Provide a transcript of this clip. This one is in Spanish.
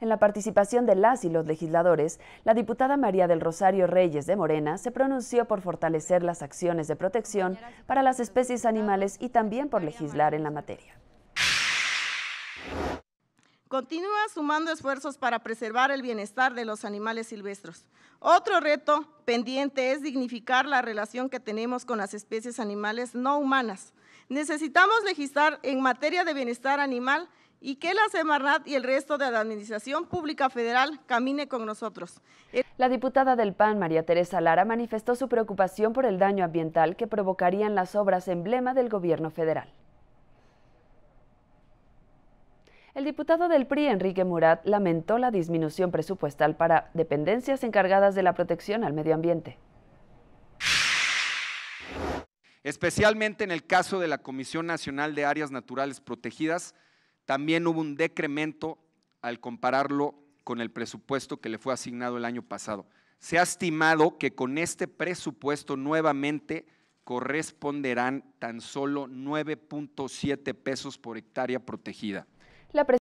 En la participación de las y los legisladores, la diputada María del Rosario Reyes de Morena se pronunció por fortalecer las acciones de protección para las especies animales y también por legislar en la materia. Continúa sumando esfuerzos para preservar el bienestar de los animales silvestres. Otro reto pendiente es dignificar la relación que tenemos con las especies animales no humanas. Necesitamos legislar en materia de bienestar animal y que la Semarnat y el resto de la Administración Pública Federal camine con nosotros. La diputada del PAN, María Teresa Lara, manifestó su preocupación por el daño ambiental que provocarían las obras emblema del gobierno federal. El diputado del PRI, Enrique Murat, lamentó la disminución presupuestal para dependencias encargadas de la protección al medio ambiente especialmente en el caso de la Comisión Nacional de Áreas Naturales Protegidas, también hubo un decremento al compararlo con el presupuesto que le fue asignado el año pasado. Se ha estimado que con este presupuesto nuevamente corresponderán tan solo 9.7 pesos por hectárea protegida.